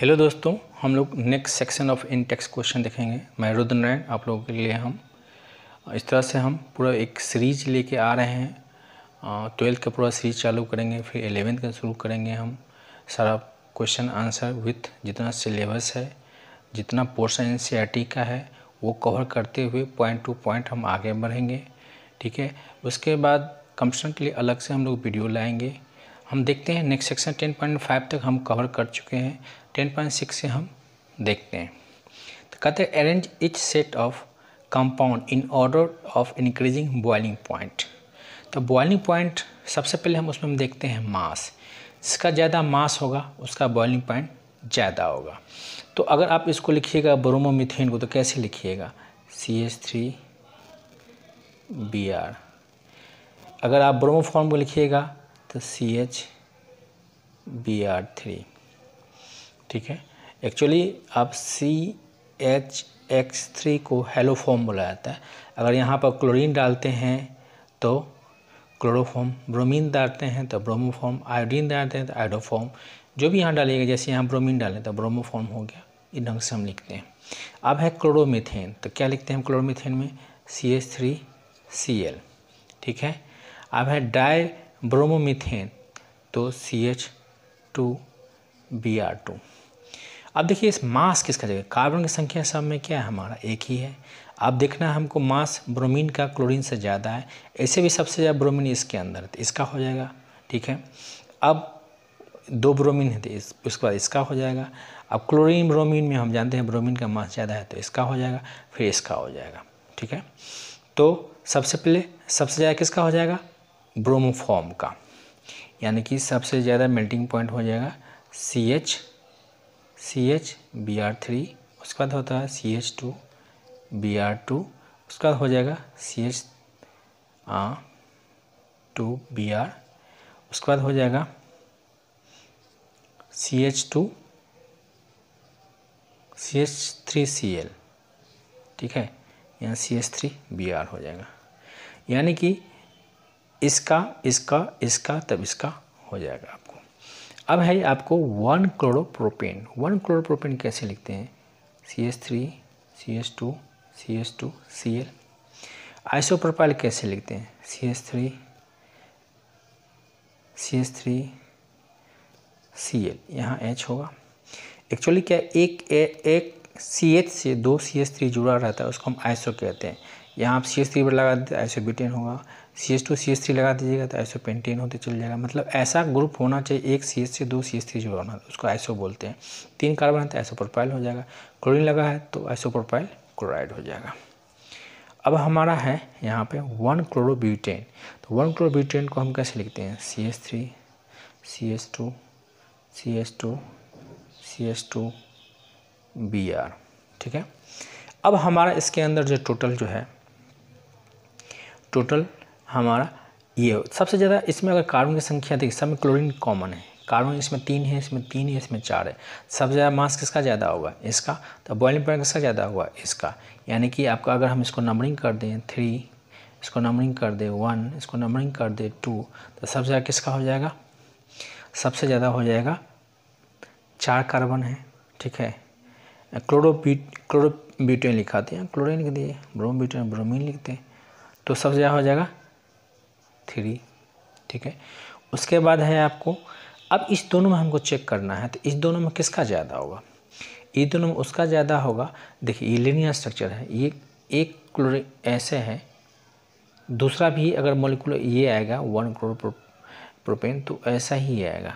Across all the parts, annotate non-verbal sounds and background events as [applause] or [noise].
hello दोस्तों हम लोग next section of in text question देखेंगे मैं रुद्र नारायण आप लोगों के लिए हम इस तरह से हम पूरा एक सीरीज लेके आ रहे हैं ट्वेल्थ का पूरा सीरीज चालू करेंगे फिर एलेवेंथ का शुरू करेंगे हम सारा क्वेश्चन आंसर विथ जितना सिलेबस है जितना पोर्सन एन का है वो कवर करते हुए पॉइंट टू पॉइंट हम आगे बढ़ेंगे ठीक है उसके बाद कंपटीशन के लिए अलग से हम लोग वीडियो लाएँगे हम देखते हैं next section ten point five तक हम कवर कर चुके हैं टेन पॉइंट सिक्स से हम देखते हैं तो कहते हैं arrange each set of compound in order of increasing boiling point तो बॉइलिंग पॉइंट सबसे पहले हम उसमें हम देखते हैं मास जिसका ज़्यादा मास होगा उसका बॉइलिंग पॉइंट ज़्यादा होगा तो अगर आप इसको लिखिएगा ब्रोमोमिथेन को तो कैसे लिखिएगा C H three B R अगर आप ब्रोमो फॉर्म को लिखिएगा तो C H B R three ठीक है एक्चुअली आप सी एच एक्स थ्री को हेलोफॉर्म बोला जाता है अगर यहाँ पर क्लोरीन डालते हैं तो क्लोरोफॉर्म ब्रोमीन डालते हैं तो ब्रोमोफॉर्म आयोडीन डालते हैं तो आयोडोफॉर्म जो भी यहाँ डालिएगा जैसे यहाँ ब्रोमीन डालें तो ब्रोमोफॉर्म हो गया इस ढंग से हम लिखते हैं अब है क्लोरोमीथेन तो क्या लिखते हैं हम क्लोरोमीथेन में C H three C L ठीक है अब है डाई ब्रोमोमिथेन तो C H two B R two अब देखिए इस मास किसका जगह कार्बन की संख्या सब में क्या है हमारा एक ही है अब देखना हमको मास ब्रोमीन का क्लोरीन से ज़्यादा है ऐसे भी सबसे ज़्यादा ब्रोमीन इसके अंदर तो इसका हो जाएगा ठीक है अब दो ब्रोमीन है तो इस उसके बाद इसका हो जाएगा अब क्लोरीन ब्रोमीन में हम जानते हैं ब्रोमीन का मास ज़्यादा है तो इसका हो जाएगा फिर इसका हो जाएगा ठीक है तो सबसे पहले सबसे ज़्यादा किसका हो जाएगा ब्रोमोफॉर्म का यानी कि सबसे ज़्यादा मेल्टिंग पॉइंट हो जाएगा C H C H B R three उसके बाद होता है C H two B R two उसके बाद हो जाएगा C H two B R उसके बाद हो जाएगा C H two C H three C L ठीक है यहाँ C H three B R हो जाएगा यानी कि इसका इसका इसका तब इसका हो जाएगा आपको अब है आपको वन प्रोपेन वन प्रोपेन कैसे लिखते हैं C S three C S two C S two C L isopropyl कैसे लिखते हैं C S three C S three C L यहाँ एच होगा एक्चुअली क्या एक ए, एक सी एच से दो सी एस थ्री जुड़ा रहता है उसको हम आइसो कहते हैं यहाँ आप सी एस थ्री पर लगा देते बिटेन होगा C S two C S three लगा दीजिएगा तो आइसो पेंटेन होते चल जाएगा मतलब ऐसा ग्रुप होना चाहिए एक सी एस से दो सी एस थ्री जुड़ा होना उसको आइसो बोलते हैं तीन कार्बन है तो आइसो प्रोपाइल हो जाएगा क्लोरीन लगा है तो आइसो प्रोपाइल क्लोराइड हो जाएगा अब हमारा है यहाँ पे वन क्लोरोब्यूटेन तो वन क्लोरोब्यूटेन को हम कैसे लिखते हैं C S three C S two C S two C S two B R ठीक है अब हमारा इसके अंदर जो टोटल जो है टोटल हमारा ये सबसे ज़्यादा इसमें अगर कार्बन की संख्या देखिए सब में क्लोरीन कॉमन है कार्बन इसमें तीन है इसमें तीन है इसमें चार है सबसे ज़्यादा मास किसका ज़्यादा होगा इसका तो बॉइलिंग पॉइंट किसका ज़्यादा होगा इसका यानी कि आपका अगर हम इसको नंबरिंग कर दें थ्री इसको नंबरिंग कर दे वन इसको नंबरिंग कर दे टू तो सबसे ज़्यादा किसका हो जाएगा सबसे ज़्यादा हो जाएगा चार कार्बन है ठीक है क्लोरोबीट क्लोरोब्यूटेन लिखाते हैं क्लोरिन लिख दिए ब्रोमब्यूटेन ब्रोमीन लिखते हैं तो सबसे ज़्यादा हो जाएगा थ्री ठीक है उसके बाद है आपको अब इस दोनों में हमको चेक करना है तो इस दोनों में किसका ज़्यादा होगा ये दोनों में उसका ज़्यादा होगा देखिए ये लिनियर स्ट्रक्चर है ये एक क्लोरी ऐसे है दूसरा भी अगर मोलिकुल ये आएगा वन क्लोर प्रो, प्रोपेन तो ऐसा ही आएगा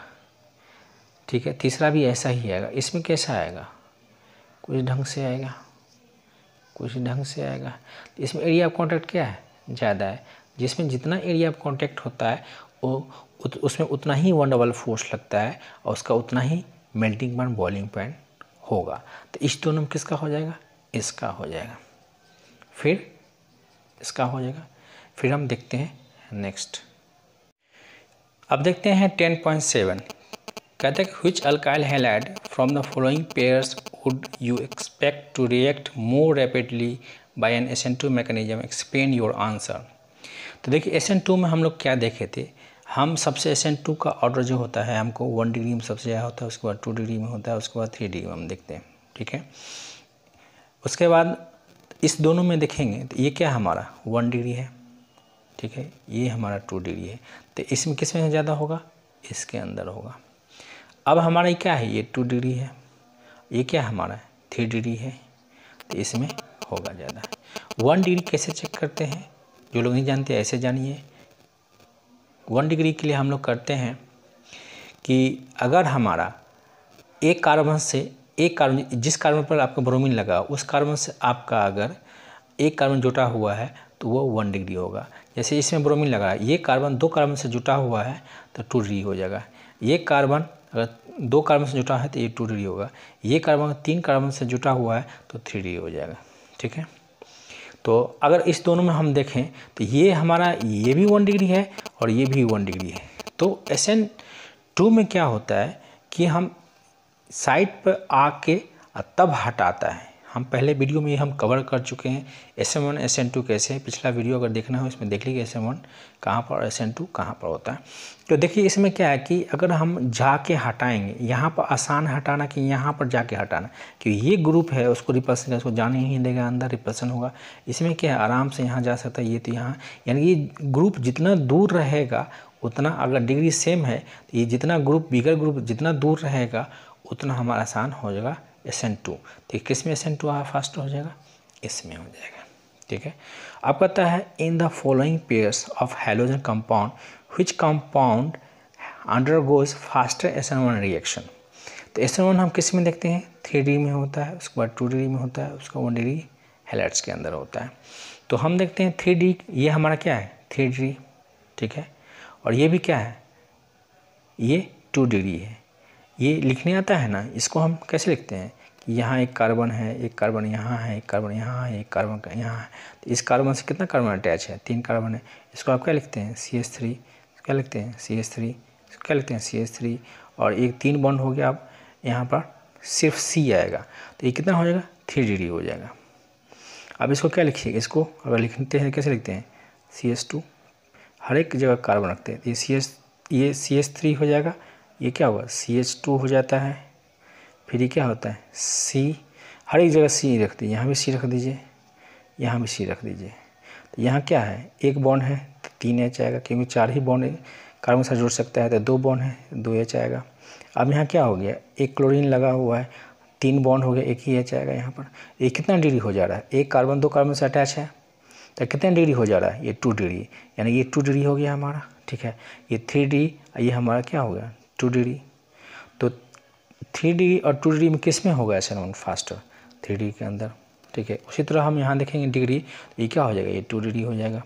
ठीक है तीसरा भी ऐसा ही आएगा इसमें कैसा आएगा कुछ ढंग से आएगा कुछ ढंग से आएगा इसमें एरिया ऑफ कॉन्टैक्ट क्या है ज़्यादा है जिसमें जितना एरिया ऑफ कॉन्टैक्ट होता है वो उत, उसमें उतना ही वन डबल फोर्स लगता है और उसका उतना ही मेल्टिंग पॉइंट बॉइलिंग पॉइंट होगा तो इस दोनों में किसका हो जाएगा इसका हो जाएगा फिर इसका हो जाएगा फिर हम देखते हैं नेक्स्ट अब देखते हैं टेन पॉइंट सेवन कहते हैं which alkyl halide from the following pairs would you expect to react more rapidly by N एसेंटिव मैकेनिज्म एक्सप्लेन योर आंसर तो देखिए एस एन टू में हम लोग क्या देखे थे हम सबसे एस एन टू का ऑर्डर जो होता है हमको वन डिग्री में सबसे ज़्यादा होता है उसके बाद टू डिग्री में होता है उसके बाद थ्री डिग्री में हम देखते हैं ठीक है उसके बाद इस दोनों में देखेंगे तो ये क्या हमारा वन डिग्री है ठीक है ये हमारा टू डिग्री है तो इसमें किस में ज़्यादा होगा इसके अंदर होगा अब हमारा क्या है ये टू डिग्री है ये क्या हमारा थ्री डिग्री है तो इसमें होगा ज़्यादा वन डिग्री कैसे चेक करते हैं जो लोग नहीं जानते ऐसे जानिए वन डिग्री के लिए हम लोग करते हैं कि अगर हमारा एक कार्बन से एक कार्बन जिस कार्बन पर आपका ब्रोमीन लगा उस कार्बन से आपका अगर एक कार्बन जुटा हुआ है तो वो वन डिग्री होगा जैसे इसमें ब्रोमीन लगा ये कार्बन दो कार्बन से जुटा हुआ है तो टू डिग्री हो जाएगा ये कार्बन अगर दो कार्बन से जुटा है तो ये टू डिग्री होगा ये कार्बन तीन कार्बन से जुटा हुआ है तो थ्री डिग्री हो जाएगा ठीक है तो अगर इस दोनों में हम देखें तो ये हमारा ये भी वन डिग्री है और ये भी वन डिग्री है तो एस एन टू में क्या होता है कि हम साइड पर आके तब हटाता है हम पहले वीडियो में हम कवर कर चुके हैं S M one S N two कैसे है पिछला वीडियो अगर देखना हो इसमें देख लीजिए एस एम वन कहाँ पर एस एन टू कहाँ पर होता है तो देखिए इसमें क्या है कि अगर हम जाके हटाएंगे यहाँ पर आसान हटाना कि यहाँ पर जाके हटाना कि ये ग्रुप है उसको रिपल्सन उसको जाने ही देगा अंदर रिपल्सन होगा इसमें क्या है आराम से यहाँ जा सकता है ये तो यहाँ यानी कि ग्रुप जितना दूर रहेगा उतना अगर डिग्री सेम है तो ये जितना ग्रुप बिगर ग्रुप जितना दूर रहेगा उतना हमारा आसान हो जाएगा एस एन टू ठीक किस में एस एन टू आया फर्स्ट हो जाएगा इसमें हो जाएगा ठीक है अब कहता है in the following pairs of halogen compound which compound undergoes faster S N one reaction तो एस एन वन हम किस में देखते हैं थ्री डी में होता है उसके बाद टू डी में होता है उसका वन डिग्री हेलेट्स के अंदर होता है तो हम देखते हैं थ्री डी ये हमारा क्या है थ्री डी ठीक है और ये भी क्या है ये टू डिग्री है ये लिखने आता है ना इसको हम कैसे लिखते हैं कि यहाँ एक कार्बन है एक कार्बन यहाँ है एक कार्बन यहाँ है एक कार्बन यहाँ है तो इस कार्बन से कितना कार्बन अटैच है तीन कार्बन है इसको आप क्या लिखते हैं सी एस थ्री क्या लिखते हैं सी एस थ्री क्या लिखते हैं सी एस थ्री और एक तीन बॉन्ड हो गया आप यहाँ पर सिर्फ सी आएगा तो ये कितना हो जाएगा थ्री डी डी हो जाएगा अब इसको क्या लिखिएगा इसको अगर लिखते हैं कैसे लिखते हैं सी एस टू हर एक जगह कार्बन रखते हैं ये सी एस ये सी एस थ्री हो जाएगा ये क्या हुआ सी एच टू हो जाता है फिर ये क्या होता है सी हर एक जगह सी रख दीजिए यहाँ भी सी रख दीजिए यहाँ भी सी रख दीजिए तो यहाँ क्या है एक बॉन्ड है तो तीन एच आएगा क्योंकि चार ही बॉन्ड कार्बन से जुड़ सकता है तो दो बॉन्ड है दो एच आएगा अब यहाँ क्या हो गया एक क्लोरीन लगा हुआ है तीन बॉन्ड हो गया एक ही एच आएगा यहाँ पर ये कितना डिग्री हो जा रहा है एक कार्बन दो कार्बन से अटैच है तो कितना डिग्री हो जा रहा है ये टू डिग्री यानी ये टू डिग्री हो गया हमारा ठीक है ये थ्री डी ये हमारा क्या हो गया टू डिग्री तो थ्री डिग्री और टू डिग्री में किस में होगा ऐसे नॉन फास्टर थ्री डिग्री के अंदर ठीक है उसी तरह हम यहाँ देखेंगे डिग्री तो ये क्या हो जाएगा ये टू डिग्री हो जाएगा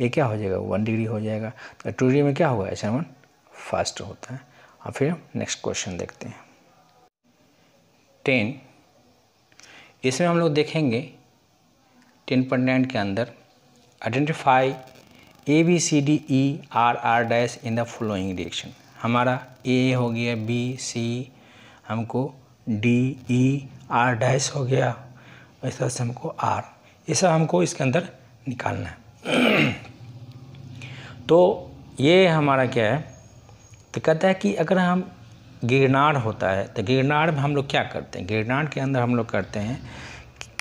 ये क्या हो जाएगा वन डिग्री हो जाएगा तो टू डिग्री में क्या होगा ऐसे वन फास्ट होता है और फिर नेक्स्ट क्वेश्चन देखते हैं टेन इसमें हम लोग देखेंगे टेन पॉइंट के अंदर identify A B C D E R R dash in the following reaction हमारा ए हो गया बी सी हमको डी ई आर डैश हो गया इस तरह से हमको आर ये सब हमको इसके अंदर निकालना है [clears throat] तो ये हमारा क्या है तो कहता है कि अगर हम गिरनार होता है तो गिरनार में हम लोग क्या करते हैं गिरनार के अंदर हम लोग करते हैं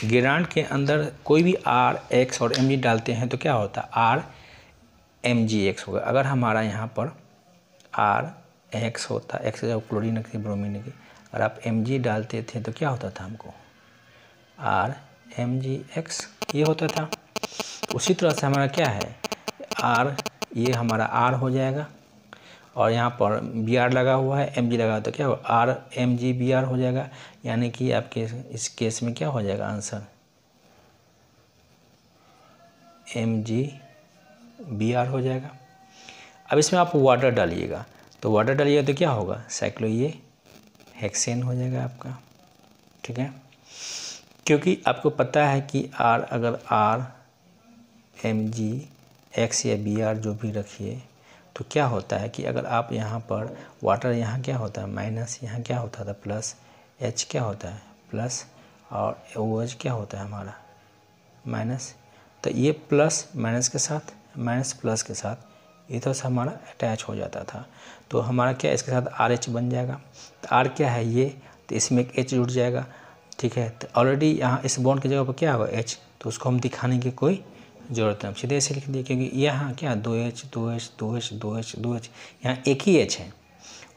गिरांट के अंदर कोई भी आर एक्स और एम जी डालते हैं तो क्या होता है आर एम जी एक्स होगा अगर हमारा यहाँ पर आर एक्स होता एक्स क्लोरीन रखते ब्रोमीन की अगर आप एम जी डालते थे तो क्या होता था हमको आर एम जी एक्स ये होता था उसी तरह से हमारा क्या है आर ये हमारा आर हो जाएगा और यहाँ पर बी आर लगा हुआ है एम जी लगा हुआ तो क्या होगा R M G B R हो जाएगा यानी कि आपके इस केस में क्या हो जाएगा answer M G B R हो जाएगा अब इसमें आप वाटर डालिएगा तो वाटर डालिएगा तो क्या होगा साइक्लो ये हेक्सेन हो जाएगा आपका ठीक है क्योंकि आपको पता है कि आर अगर आर एम जी एक्स या बी आर जो भी रखिए तो क्या होता है कि अगर आप यहाँ पर वाटर यहाँ क्या होता है माइनस यहाँ क्या होता था प्लस एच क्या होता है प्लस और ओ एच क्या होता है हमारा माइनस तो ये प्लस माइनस के साथ माइनस प्लस के साथ ये तो सब हमारा अटैच हो जाता था तो हमारा क्या इसके साथ आर एच बन जाएगा तो आर क्या है ये तो इसमें एक एच जुड़ जाएगा ठीक है तो ऑलरेडी यहाँ इस बॉन्ड की जगह पर क्या होगा एच तो उसको हम दिखाने की कोई ज़रूरत नहीं सीधे ऐसे लिख दिए क्योंकि यहाँ क्या दो एच दो एच दो एच दो एच दो एच यहाँ एक ही एच है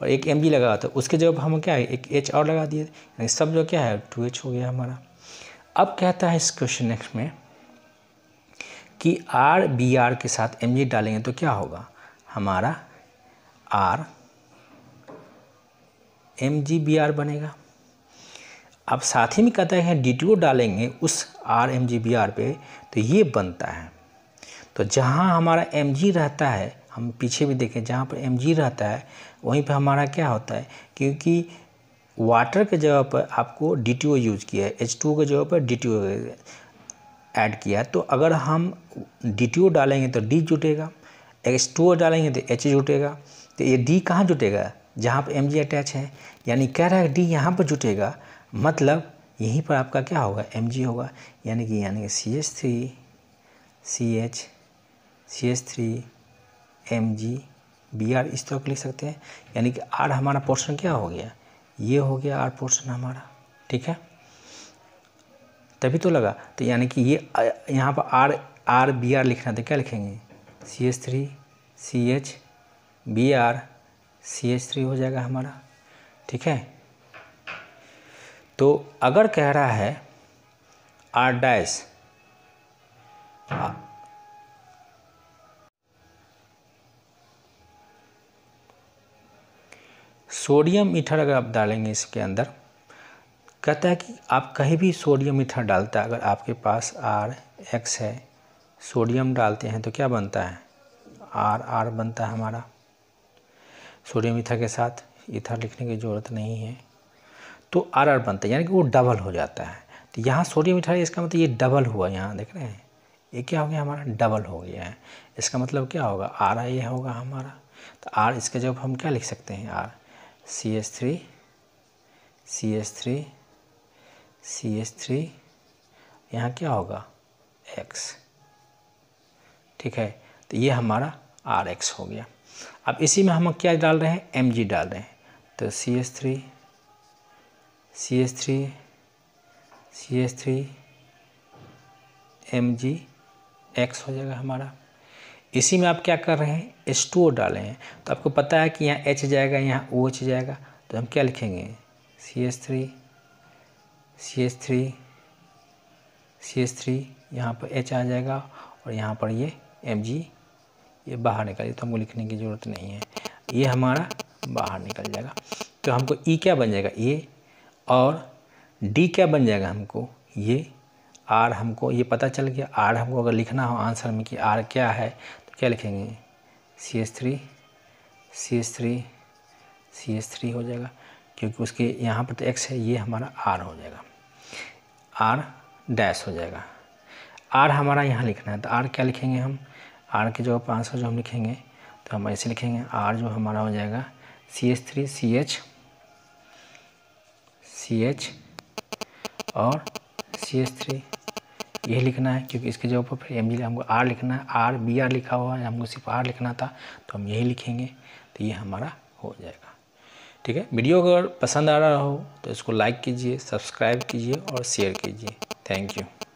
और एक एम बी लगा था तो उसके जगह पर हम क्या है एक एच और लगा दिए सब जो क्या है टू एच हो गया हमारा अब कहता है इस क्वेश्चन नेक्स्ट में कि आर बी आर के साथ एम जी डालेंगे तो क्या होगा हमारा R M G B R बनेगा अब साथ ही में कहते हैं डी टी ओ डालेंगे उस R M G B R पे तो ये बनता है तो जहाँ हमारा एम जी रहता है हम पीछे भी देखें जहाँ पर एम जी रहता है वहीं पर हमारा क्या होता है क्योंकि वाटर के जगह पर आपको डी टी ओ यूज़ किया है एच टू के जगह पर डी टी ओ ऐड किया तो अगर हम डी डालेंगे तो डी जुटेगा स्टोर डालेंगे तो एच जुटेगा तो ये डी कहाँ जुटेगा जहाँ पर एम अटैच है यानी कह रहा है डी यहाँ पर जुटेगा मतलब यहीं पर आपका क्या होगा एम होगा यानी कि यानी कि C H three C H C H three M G B R इस तरह लिख सकते हैं यानी कि आर हमारा पोर्शन क्या हो गया ये हो गया आर पोर्शन हमारा ठीक है तभी तो लगा तो यानी कि ये यहाँ पर आर आर बी आर लिखना था तो क्या लिखेंगे C H three C H B R C H three हो जाएगा हमारा ठीक है तो अगर कह रहा है आर डैश सोडियम ईथर अगर आप डालेंगे इसके अंदर कहता है कि आप कहीं भी सोडियम ईथर डालता है अगर आपके पास आर एक्स है सोडियम डालते हैं तो क्या बनता है आर आर बनता है हमारा सोडियम इथर के साथ इथर लिखने की ज़रूरत नहीं है तो आर आर बनता है यानी कि वो डबल हो जाता है तो यहाँ सोडियम इथर इसका मतलब ये डबल हुआ यहाँ देख रहे हैं ये क्या हो गया हमारा डबल हो गया है इसका मतलब क्या होगा आर आई होगा हमारा तो आर इसके जब हम क्या लिख सकते हैं R C S three C S three C H three यहाँ क्या होगा एक्स ठीक है तो ये हमारा आर एक्स हो गया अब इसी में हम क्या डाल रहे हैं एम जी डाल रहे हैं तो C S three C S three C S three M G X हो जाएगा हमारा इसी में आप क्या कर रहे हैं एस टू ओ डाले हैं तो आपको पता है कि यहाँ एच जाएगा यहाँ ओ OH एच जाएगा तो हम क्या लिखेंगे C S three C S three C S three यहाँ पर एच आ जाएगा और यहाँ पर ये एम जी ये बाहर निकल तो हमको लिखने की ज़रूरत नहीं है ये हमारा बाहर निकल जाएगा तो हमको ई e क्या बन जाएगा ये और डी क्या बन जाएगा हमको ये आर हमको ये पता चल गया आर हमको अगर लिखना हो आंसर में कि आर क्या है तो क्या लिखेंगे C S three C S three C S three हो जाएगा क्योंकि उसके यहाँ पर तो एक्स है ये हमारा आर हो जाएगा आर डैश हो जाएगा आर हमारा यहाँ लिखना है तो आर क्या लिखेंगे हम आर की जगह पर आंसर जो हम लिखेंगे तो हम ऐसे लिखेंगे आर जो हमारा हो जाएगा C H three C H C H और सी एच थ्री यही लिखना है क्योंकि इसके जगह पर फिर एम जी हमको आर लिखना है आर बी आर लिखा हुआ है हमको सिर्फ आर लिखना था तो हम यही लिखेंगे तो ये हमारा हो जाएगा ठीक है वीडियो अगर पसंद आ रहा हो तो इसको लाइक कीजिए सब्सक्राइब कीजिए और शेयर कीजिए थैंक यू